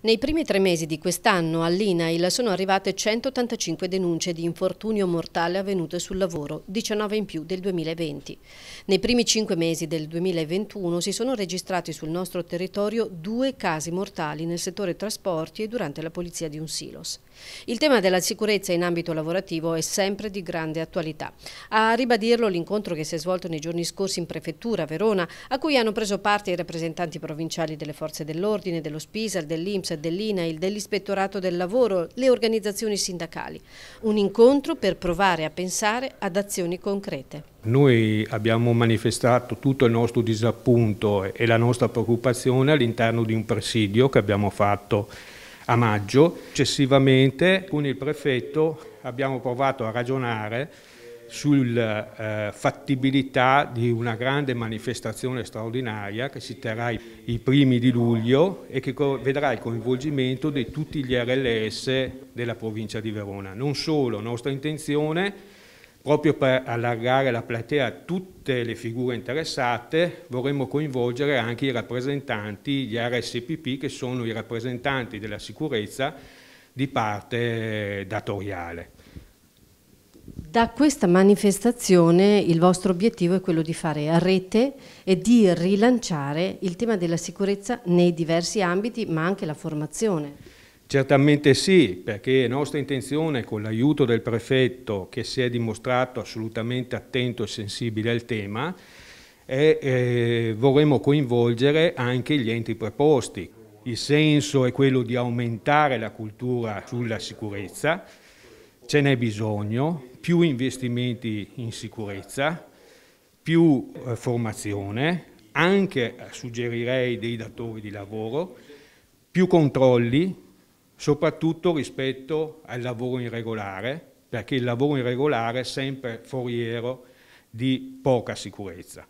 Nei primi tre mesi di quest'anno all'INAIL sono arrivate 185 denunce di infortunio mortale avvenute sul lavoro, 19 in più del 2020. Nei primi cinque mesi del 2021 si sono registrati sul nostro territorio due casi mortali nel settore trasporti e durante la polizia di un silos. Il tema della sicurezza in ambito lavorativo è sempre di grande attualità. A ribadirlo l'incontro che si è svolto nei giorni scorsi in prefettura a Verona, a cui hanno preso parte i rappresentanti provinciali delle forze dell'ordine, dello SPISAL, dell'IMS, Provincia, dell'INAIL, dell'Ispettorato del Lavoro, le organizzazioni sindacali. Un incontro per provare a pensare ad azioni concrete. Noi abbiamo manifestato tutto il nostro disappunto e la nostra preoccupazione all'interno di un presidio che abbiamo fatto a maggio. Successivamente con il prefetto abbiamo provato a ragionare sulla eh, fattibilità di una grande manifestazione straordinaria che si terrà i, i primi di luglio e che vedrà il coinvolgimento di tutti gli RLS della provincia di Verona. Non solo, nostra intenzione proprio per allargare la platea a tutte le figure interessate, vorremmo coinvolgere anche i rappresentanti, gli RSPP, che sono i rappresentanti della sicurezza di parte datoriale. Da questa manifestazione il vostro obiettivo è quello di fare rete e di rilanciare il tema della sicurezza nei diversi ambiti, ma anche la formazione. Certamente sì, perché è nostra intenzione, con l'aiuto del prefetto che si è dimostrato assolutamente attento e sensibile al tema, è, eh, vorremmo coinvolgere anche gli enti preposti. Il senso è quello di aumentare la cultura sulla sicurezza, ce n'è bisogno, più investimenti in sicurezza, più eh, formazione, anche eh, suggerirei dei datori di lavoro, più controlli, soprattutto rispetto al lavoro irregolare, perché il lavoro irregolare è sempre foriero di poca sicurezza.